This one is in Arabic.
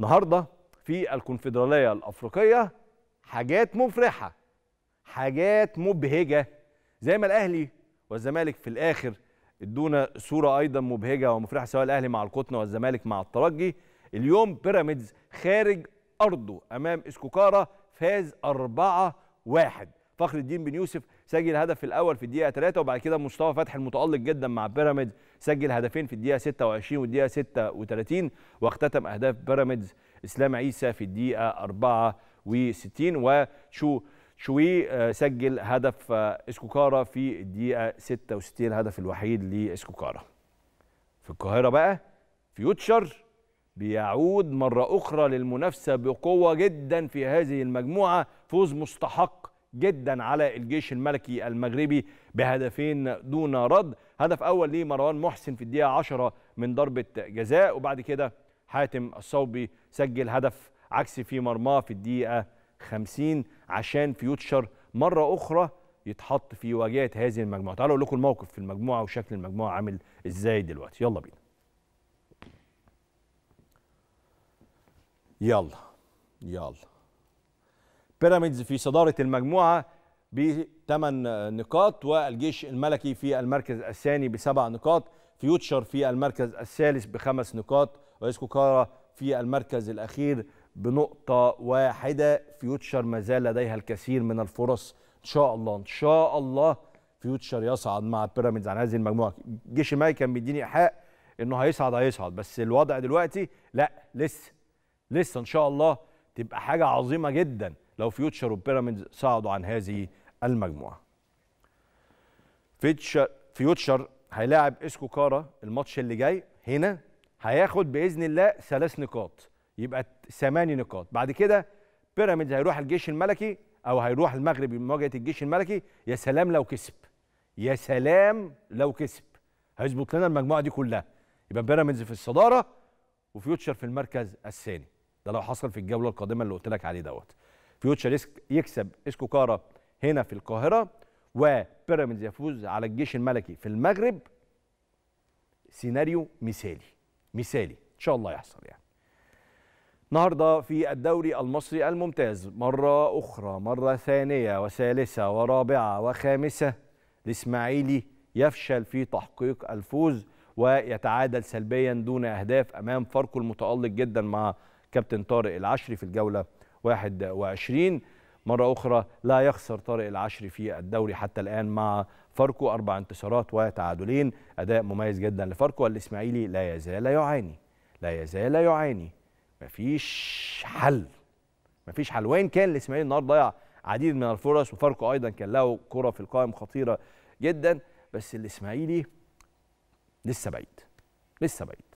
النهارده في الكونفدراليه الافريقيه حاجات مفرحه حاجات مبهجه زي ما الاهلي والزمالك في الاخر ادونا صوره ايضا مبهجه ومفرحه سواء الاهلي مع القطن والزمالك مع الترجي اليوم بيراميدز خارج ارضه امام اسكوكارا فاز 4 1 فخر الدين بن يوسف سجل هدف الاول في الدقيقه 3 وبعد كده مصطفى فتحي المتالق جدا مع بيراميدز سجل هدفين في الدقيقه 26 والدقيقه 36 واختتم اهداف بيراميدز اسلام عيسى في الدقيقه 64 وشو شوي آه، سجل هدف آه، اسكوكارا في الدقيقه 66 الهدف الوحيد لاسكوكارا في القاهره بقى فيوتشر بيعود مرة أخرى للمنافسة بقوة جدا في هذه المجموعة فوز مستحق جدا على الجيش الملكي المغربي بهدفين دون رد هدف أول لمروان محسن في الدقيقة 10 من ضربة جزاء وبعد كده حاتم الصوبي سجل هدف عكسي في مرماه في الدقيقة 50 عشان فيوتشر مرة أخرى يتحط في واجهة هذه المجموعة تعالوا أقول لكم الموقف في المجموعة وشكل المجموعة عامل إزاي دلوقتي يلا بينا يلا يلا بيراميدز في صدارة المجموعة بثمان نقاط والجيش الملكي في المركز الثاني بسبع نقاط فيوتشر في المركز الثالث بخمس نقاط رئيس كارا في المركز الأخير بنقطة واحدة فيوتشر ما زال لديها الكثير من الفرص إن شاء الله إن شاء الله فيوتشر يصعد مع بيراميدز عن هذه المجموعة الجيش الملكي كان بيديني إيحاء إنه هيصعد هيصعد بس الوضع دلوقتي لا لسه لسه إن شاء الله تبقى حاجة عظيمة جداً لو فيوتشر وبيراميدز صعدوا عن هذه المجموعه فيوتشر فيوتشر هيلاعب اسكو كارا الماتش اللي جاي هنا هياخد باذن الله ثلاث نقاط يبقى ثماني نقاط بعد كده بيراميدز هيروح الجيش الملكي او هيروح المغرب لمواجهه الجيش الملكي يا سلام لو كسب يا سلام لو كسب هيظبط لنا المجموعه دي كلها يبقى بيراميدز في الصداره وفيوتشر في المركز الثاني ده لو حصل في الجوله القادمه اللي قلت لك عليه دوت فيوتشر يكسب اسكوكارا هنا في القاهره وبيراميدز يفوز على الجيش الملكي في المغرب سيناريو مثالي مثالي ان شاء الله يحصل يعني النهارده في الدوري المصري الممتاز مره اخرى مره ثانيه وثالثه ورابعه وخامسه الاسماعيلي يفشل في تحقيق الفوز ويتعادل سلبيا دون اهداف امام فاركو المتالق جدا مع كابتن طارق العشري في الجوله 21 مرة أخرى لا يخسر طارق العشري في الدوري حتى الآن مع فاركو أربع انتصارات وتعادلين أداء مميز جدا لفاركو والإسماعيلي لا يزال يعاني لا يزال يعاني مفيش حل مفيش حل وين كان الإسماعيلي النهاردة ضيع عديد من الفرص وفاركو أيضا كان له كرة في القائم خطيرة جدا بس الإسماعيلي لسه بعيد لسه بعيد